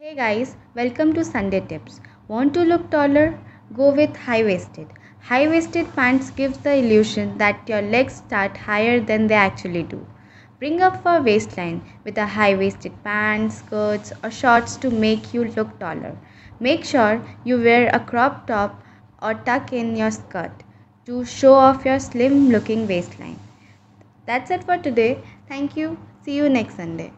Hey guys, welcome to Sunday Tips. Want to look taller? Go with high waisted. High waisted pants gives the illusion that your legs start higher than they actually do. Bring up your waistline with a high waisted pants, skirts or shorts to make you look taller. Make sure you wear a crop top or tuck in your skirt to show off your slim looking waistline. That's it for today. Thank you. See you next Sunday.